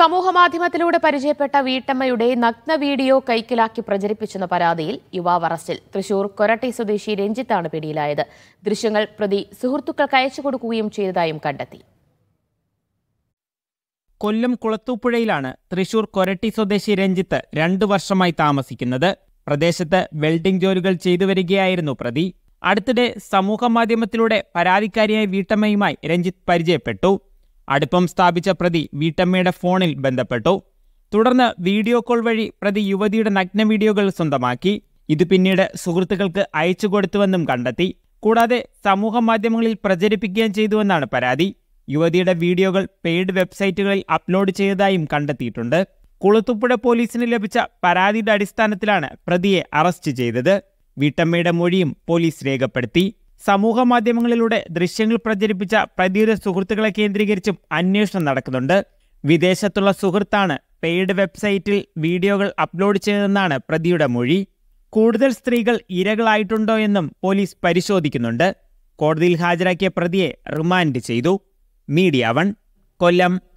സമൂഹമാധ്യമത്തിലൂടെ പരിചയപ്പെട്ട വീട്ടമ്മയുടെ നഗ്ന വീഡിയോ കൈക്കലാക്കി പ്രചരിപ്പിച്ചെന്ന പരാതിയിൽ യുവാവ് അറസ്റ്റിൽ തൃശൂർ കൊരട്ടി സ്വദേശി രഞ്ജിത്താണ് പിടിയിലായത് ദൃശ്യങ്ങൾ പ്രതി സുഹൃത്തുക്കൾക്ക് അയച്ചു കൊടുക്കുകയും ചെയ്തതായും കണ്ടെത്തി കൊല്ലം കുളത്തൂപ്പുഴയിലാണ് തൃശൂർ കൊരട്ടി സ്വദേശി രഞ്ജിത്ത് രണ്ടു വർഷമായി താമസിക്കുന്നത് പ്രദേശത്ത് വെൽഡിംഗ് ജോലികൾ ചെയ്തു വരികയായിരുന്നു പ്രതി അടുത്തിടെ സമൂഹമാധ്യമത്തിലൂടെ പരാതിക്കാരിയായ വീട്ടമ്മയുമായി രഞ്ജിത്ത് പരിചയപ്പെട്ടു അടുപ്പം സ്ഥാപിച്ച പ്രതി വീട്ടമ്മയുടെ ഫോണിൽ ബന്ധപ്പെട്ടു തുടർന്ന് വീഡിയോ കോൾ വഴി പ്രതി യുവതിയുടെ നഗ്ന വീഡിയോകൾ സ്വന്തമാക്കി ഇത് പിന്നീട് സുഹൃത്തുക്കൾക്ക് അയച്ചു കൊടുത്തുവെന്നും കണ്ടെത്തി കൂടാതെ സമൂഹ മാധ്യമങ്ങളിൽ പ്രചരിപ്പിക്കുകയും ചെയ്തുവെന്നാണ് പരാതി യുവതിയുടെ വീഡിയോകൾ പെയ്ഡ് വെബ്സൈറ്റുകളിൽ അപ്ലോഡ് ചെയ്തതായും കണ്ടെത്തിയിട്ടുണ്ട് കുളത്തുപ്പുഴ പോലീസിന് ലഭിച്ച പരാതിയുടെ അടിസ്ഥാനത്തിലാണ് പ്രതിയെ അറസ്റ്റ് ചെയ്തത് വീട്ടമ്മയുടെ മൊഴിയും പോലീസ് രേഖപ്പെടുത്തി സമൂഹ മാധ്യമങ്ങളിലൂടെ ദൃശ്യങ്ങൾ പ്രചരിപ്പിച്ച പ്രതിയുടെ സുഹൃത്തുക്കളെ കേന്ദ്രീകരിച്ചും അന്വേഷണം നടക്കുന്നുണ്ട് വിദേശത്തുള്ള സുഹൃത്താണ് പെയ്ഡ് വെബ്സൈറ്റിൽ വീഡിയോകൾ അപ്ലോഡ് ചെയ്തതെന്നാണ് പ്രതിയുടെ മൊഴി കൂടുതൽ സ്ത്രീകൾ ഇരകളായിട്ടുണ്ടോ എന്നും പോലീസ് പരിശോധിക്കുന്നുണ്ട് കോടതിയിൽ ഹാജരാക്കിയ പ്രതിയെ റിമാൻഡ് ചെയ്തു മീഡിയ വൺ കൊല്ലം